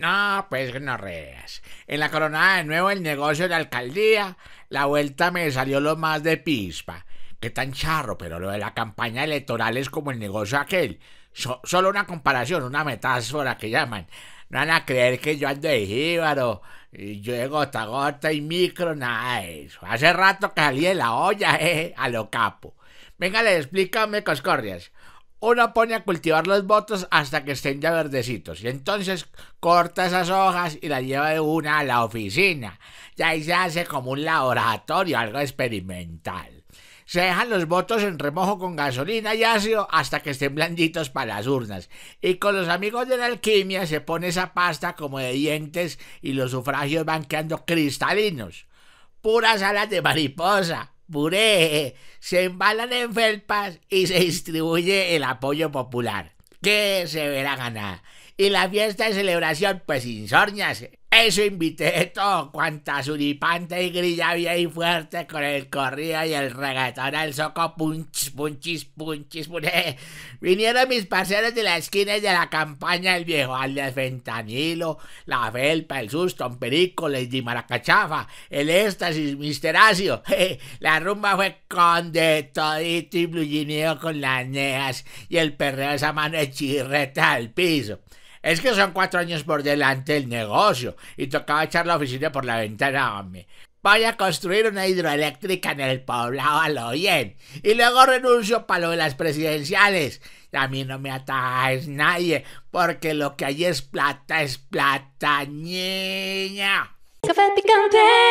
No, pues que no reas. En la coronada de nuevo el negocio de la alcaldía, la vuelta me salió lo más de pispa. Qué tan charro, pero lo de la campaña electoral es como el negocio aquel. solo una comparación, una metáfora que llaman. No van a creer que yo ando de jíbaro, y yo de gota a gota y micro, nada de eso. Hace rato que salí de la olla, eh, a lo capo. Venga, le explícame, coscorrias uno pone a cultivar los votos hasta que estén ya verdecitos. Y entonces corta esas hojas y las lleva de una a la oficina. Y ahí se hace como un laboratorio, algo experimental. Se dejan los votos en remojo con gasolina y ácido hasta que estén blanditos para las urnas. Y con los amigos de la alquimia se pone esa pasta como de dientes y los sufragios van quedando cristalinos. Puras alas de mariposa puré, se embalan en felpas y se distribuye el apoyo popular. que se verá ganar? Y la fiesta de celebración, pues insorñas, eso invité todo, cuanta suripante y grilla había ahí fuerte con el corrido y el reggaetón al soco, punch, punchis, punchis, punch. Vinieron mis parceros de la esquina y de la campaña, el viejo alias Fentanilo, la felpa, el susto, perico, Lady Maracachafa, el éxtasis, Mister Asio. La rumba fue con de todito y blujineo con las neas y el perreo esa mano de chirreta al piso. Es que son cuatro años por delante el negocio y tocaba echar la oficina por la ventana, hombre. Voy a construir una hidroeléctrica en el poblado al lo y luego renuncio para lo de las presidenciales. A mí no me atajes nadie porque lo que hay es plata, es plata, niña. Café picante.